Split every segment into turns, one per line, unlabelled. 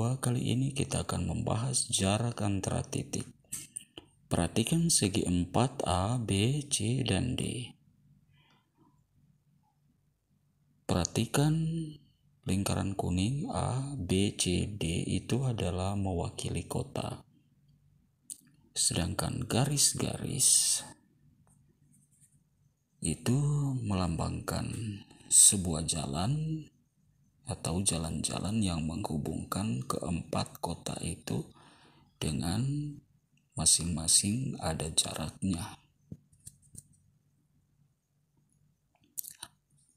kedua kali ini kita akan membahas jarak antara titik. Perhatikan segi 4 A, B, C, dan D. Perhatikan lingkaran kuning A, B, C, D itu adalah mewakili kota. Sedangkan garis-garis itu melambangkan sebuah jalan atau jalan-jalan yang menghubungkan keempat kota itu dengan masing-masing ada jaraknya.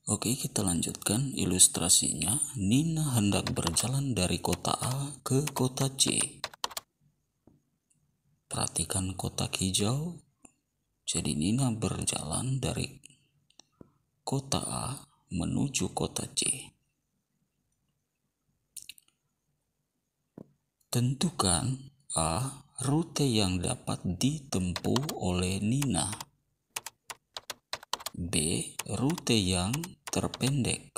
Oke, kita lanjutkan ilustrasinya. Nina hendak berjalan dari kota A ke kota C. Perhatikan kotak hijau. Jadi Nina berjalan dari kota A menuju kota C. Tentukan A. Rute yang dapat ditempuh oleh Nina B. Rute yang terpendek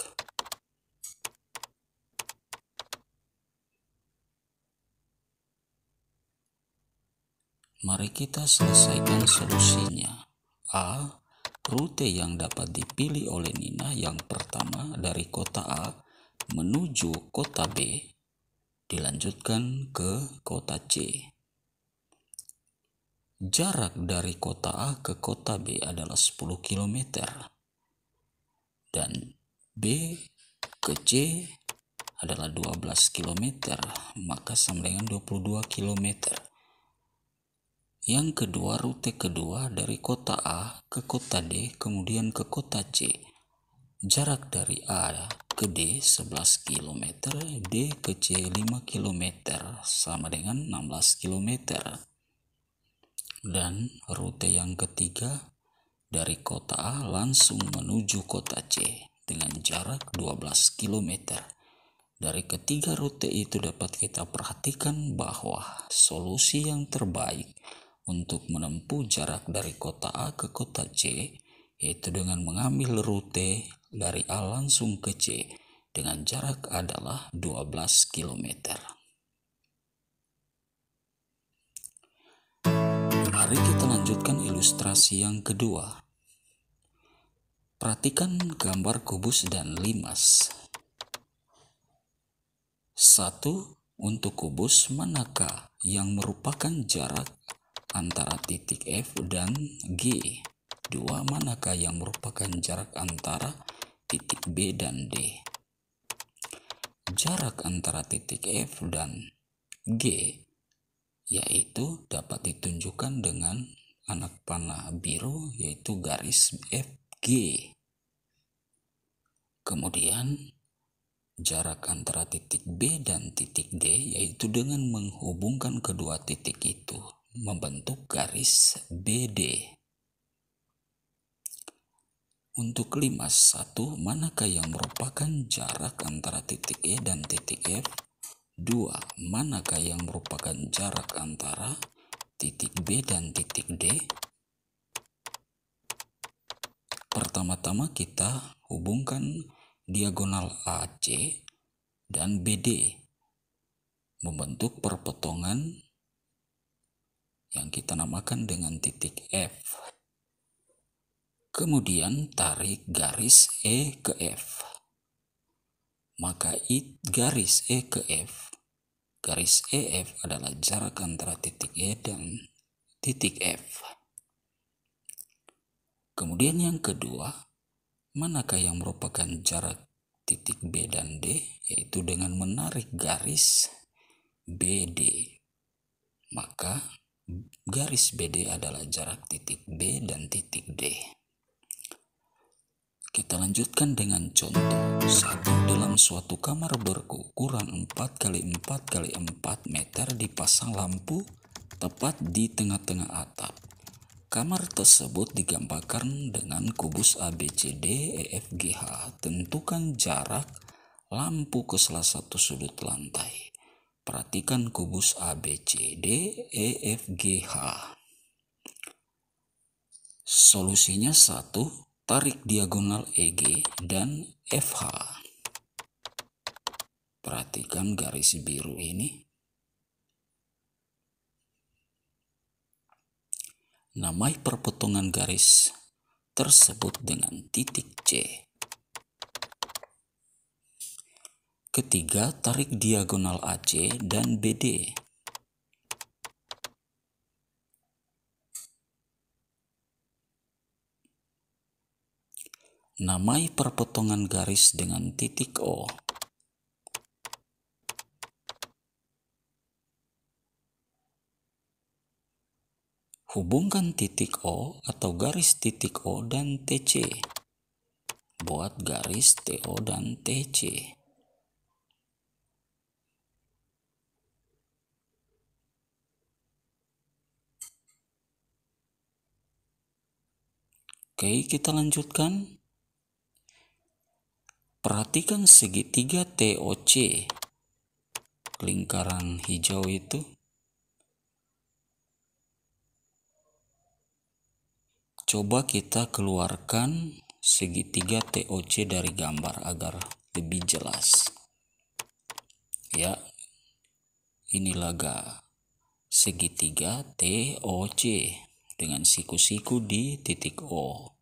Mari kita selesaikan solusinya. A. Rute yang dapat dipilih oleh Nina yang pertama dari kota A menuju kota B dilanjutkan ke kota C. Jarak dari kota A ke kota B adalah 10 km dan B ke C adalah 12 km, maka sama dengan 22 km. Yang kedua, rute kedua dari kota A ke kota D kemudian ke kota C. Jarak dari A ke D 11 km, D ke C 5 km sama dengan 16 km. Dan rute yang ketiga dari kota A langsung menuju kota C dengan jarak 12 km. Dari ketiga rute itu dapat kita perhatikan bahwa solusi yang terbaik untuk menempuh jarak dari kota A ke kota C yaitu dengan mengambil rute dari A langsung ke C dengan jarak adalah 12 km. Mari kita lanjutkan ilustrasi yang kedua. Perhatikan gambar kubus dan limas. Satu Untuk kubus manakah yang merupakan jarak antara titik F dan G? dua manakah yang merupakan jarak antara titik B dan D. Jarak antara titik F dan G yaitu dapat ditunjukkan dengan anak panah biru yaitu garis FG. Kemudian jarak antara titik B dan titik D yaitu dengan menghubungkan kedua titik itu membentuk garis BD. Untuk 5,1 manakah yang merupakan jarak antara titik E dan titik F? 2. Manakah yang merupakan jarak antara titik B dan titik D? Pertama-tama kita hubungkan diagonal AC dan BD membentuk perpotongan yang kita namakan dengan titik F. Kemudian tarik garis E ke F. Maka I garis E ke F. Garis EF adalah jarak antara titik E dan titik F. Kemudian yang kedua, manakah yang merupakan jarak titik B dan D? Yaitu dengan menarik garis BD. Maka garis BD adalah jarak titik B dan titik D. Kita lanjutkan dengan contoh. Satu dalam suatu kamar berukuran 4 kali 4 kali 4 meter dipasang lampu tepat di tengah-tengah atap. Kamar tersebut digambarkan dengan kubus ABCD EFGH. Tentukan jarak lampu ke salah satu sudut lantai. Perhatikan kubus ABCD EFGH. Solusinya satu tarik diagonal EG dan FH. Perhatikan garis biru ini. Namai perpotongan garis tersebut dengan titik C. Ketiga, tarik diagonal AC dan BD. Namai perpotongan garis dengan titik O. Hubungkan titik O atau garis titik O dan TC. Buat garis TO dan TC. Oke, kita lanjutkan. Perhatikan segitiga TOC. Lingkaran hijau itu. Coba kita keluarkan segitiga TOC dari gambar agar lebih jelas. Ya. Inilah ga segitiga TOC dengan siku-siku di titik O.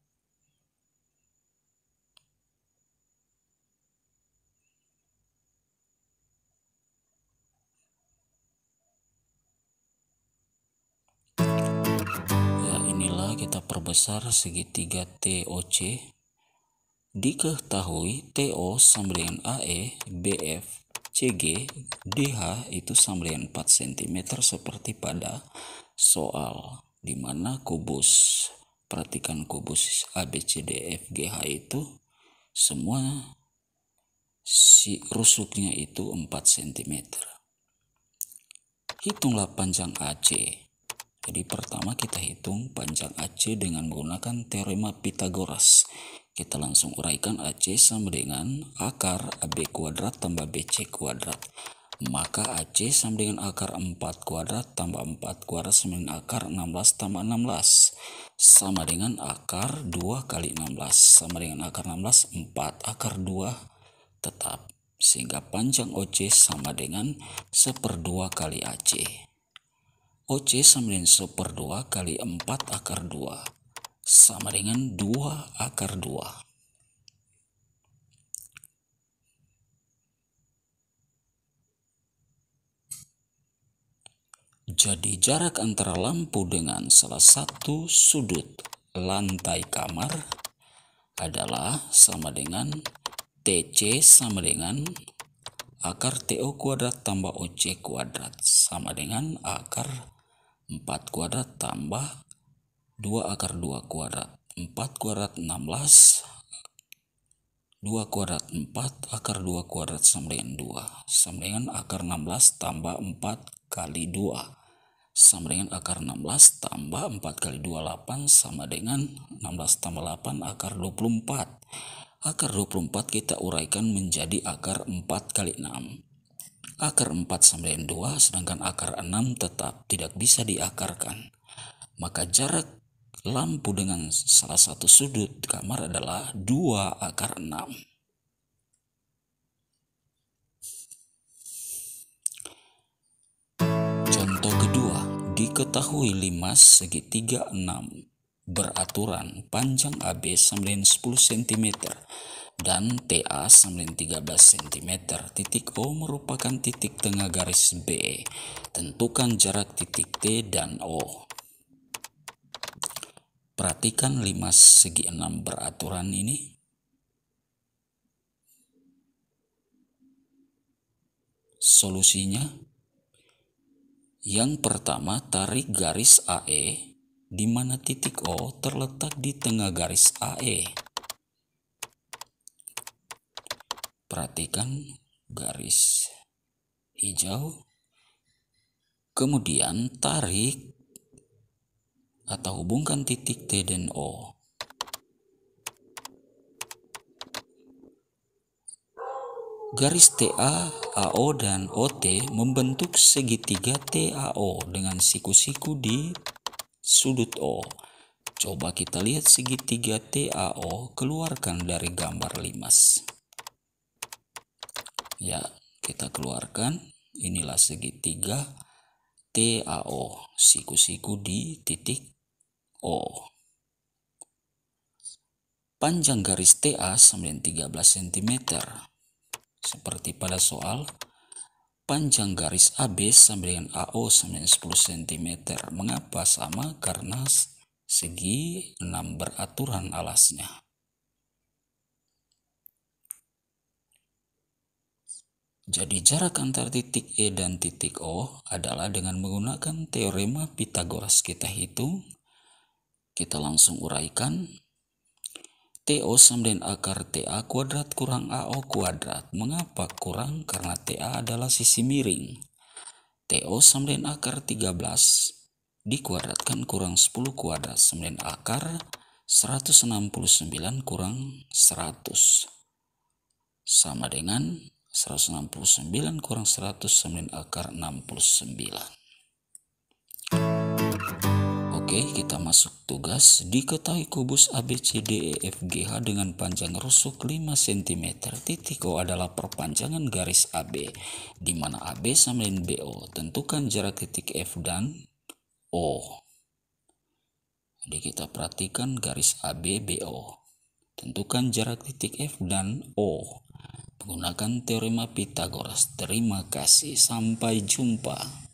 kita perbesar segitiga TOC. Diketahui TO sama dengan AE, BF, CG, DH itu sama dengan 4 cm seperti pada soal di mana kubus perhatikan kubus ABCDFGH itu semua si rusuknya itu 4 cm. Hitunglah panjang AC. Jadi pertama kita hitung panjang AC dengan menggunakan teorema Pitagoras. Kita langsung uraikan AC sama dengan akar AB kuadrat tambah BC kuadrat. Maka AC sama dengan akar 4 kuadrat tambah 4 kuadrat sama dengan akar 16 tambah 16. Sama dengan akar 2 kali 16. Sama dengan akar 16, 4 akar 2 tetap. Sehingga panjang OC sama dengan seperdua kali AC. OC sama dengan 2 kali 4 akar 2 sama dengan 2 akar 2. Jadi jarak antara lampu dengan salah satu sudut lantai kamar adalah sama dengan TC sama dengan akar TO kuadrat tambah OC kuadrat sama dengan akar 4 kuadrat tambah 2 akar 2 kuadrat 4 kuadrat 16 2 kuadrat 4 akar 2 kuadrat sama dengan 2 sama dengan akar 16 tambah 4 kali 2 sama dengan akar 16 tambah 4 kali 2 8 sama dengan 16 tambah 8 akar 24 akar 24 kita uraikan menjadi akar 4 kali 6 akar 4 sampai M2 sedangkan akar 6 tetap tidak bisa diakarkan. Maka jarak lampu dengan salah satu sudut kamar adalah 2 akar 6. Contoh kedua, diketahui 5 segitiga 6 beraturan panjang AB sampai 10 cm dan TA 13 cm. Titik O merupakan titik tengah garis B. Tentukan jarak titik T dan O. Perhatikan 5 segi 6 beraturan ini. Solusinya yang pertama tarik garis AE di mana titik O terletak di tengah garis AE. perhatikan garis hijau kemudian tarik atau hubungkan titik T dan O Garis TA, AO, dan OT membentuk segitiga TAO dengan siku-siku di sudut O. Coba kita lihat segitiga TAO keluarkan dari gambar limas ya kita keluarkan inilah segitiga TAO siku-siku di titik O panjang garis TA 13 cm seperti pada soal panjang garis AB sama dengan AO sama dengan 10 cm mengapa sama karena segi 6 beraturan alasnya Jadi jarak antar titik E dan titik O adalah dengan menggunakan teorema Pitagoras kita hitung. Kita langsung uraikan. TO sama dengan akar TA kuadrat kurang AO kuadrat. Mengapa kurang? Karena TA adalah sisi miring. TO sama dengan akar 13 dikuadratkan kurang 10 kuadrat sama dengan akar 169 kurang 100 sama dengan 169 kurang 109 akar 69 Oke kita masuk tugas Diketahui kubus ABCDEFGH dengan panjang rusuk 5 cm Titik O adalah perpanjangan garis AB di mana AB sama dengan BO Tentukan jarak titik F dan O jadi kita perhatikan garis AB BO. Tentukan jarak titik F dan O menggunakan teorema Pitagoras. Terima kasih, sampai jumpa.